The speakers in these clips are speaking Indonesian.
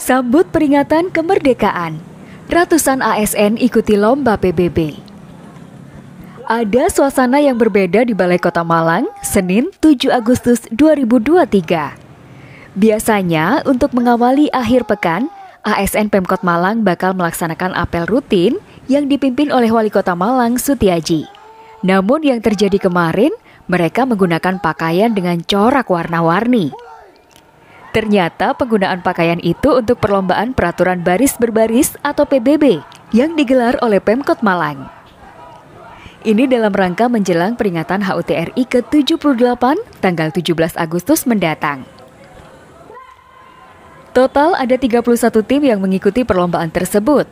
Sambut peringatan kemerdekaan, ratusan ASN ikuti lomba PBB. Ada suasana yang berbeda di Balai Kota Malang, Senin 7 Agustus 2023. Biasanya, untuk mengawali akhir pekan, ASN Pemkot Malang bakal melaksanakan apel rutin yang dipimpin oleh Wali Kota Malang, Sutiaji. Namun yang terjadi kemarin, mereka menggunakan pakaian dengan corak warna-warni. Ternyata penggunaan pakaian itu untuk perlombaan peraturan baris berbaris atau PBB yang digelar oleh Pemkot Malang. Ini dalam rangka menjelang peringatan HUT RI ke-78 tanggal 17 Agustus mendatang. Total ada 31 tim yang mengikuti perlombaan tersebut,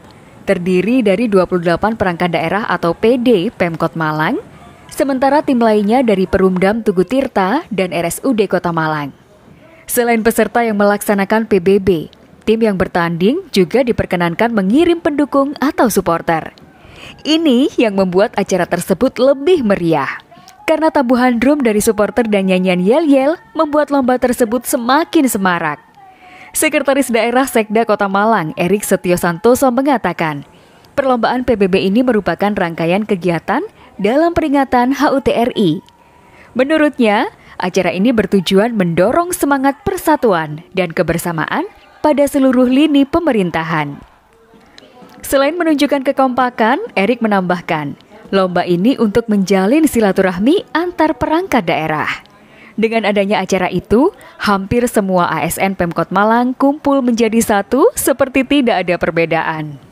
terdiri dari 28 perangkat daerah atau PD Pemkot Malang, sementara tim lainnya dari Perumdam Tugu Tirta dan RSUD Kota Malang. Selain peserta yang melaksanakan PBB, tim yang bertanding juga diperkenankan mengirim pendukung atau supporter. Ini yang membuat acara tersebut lebih meriah. Karena tabuhan drum dari supporter dan nyanyian yel-yel membuat lomba tersebut semakin semarak. Sekretaris Daerah Sekda Kota Malang, Erik Setio Santoso mengatakan, perlombaan PBB ini merupakan rangkaian kegiatan dalam peringatan HUTRI. Menurutnya, Acara ini bertujuan mendorong semangat persatuan dan kebersamaan pada seluruh lini pemerintahan. Selain menunjukkan kekompakan, Erik menambahkan, lomba ini untuk menjalin silaturahmi antar perangkat daerah. Dengan adanya acara itu, hampir semua ASN Pemkot Malang kumpul menjadi satu seperti tidak ada perbedaan.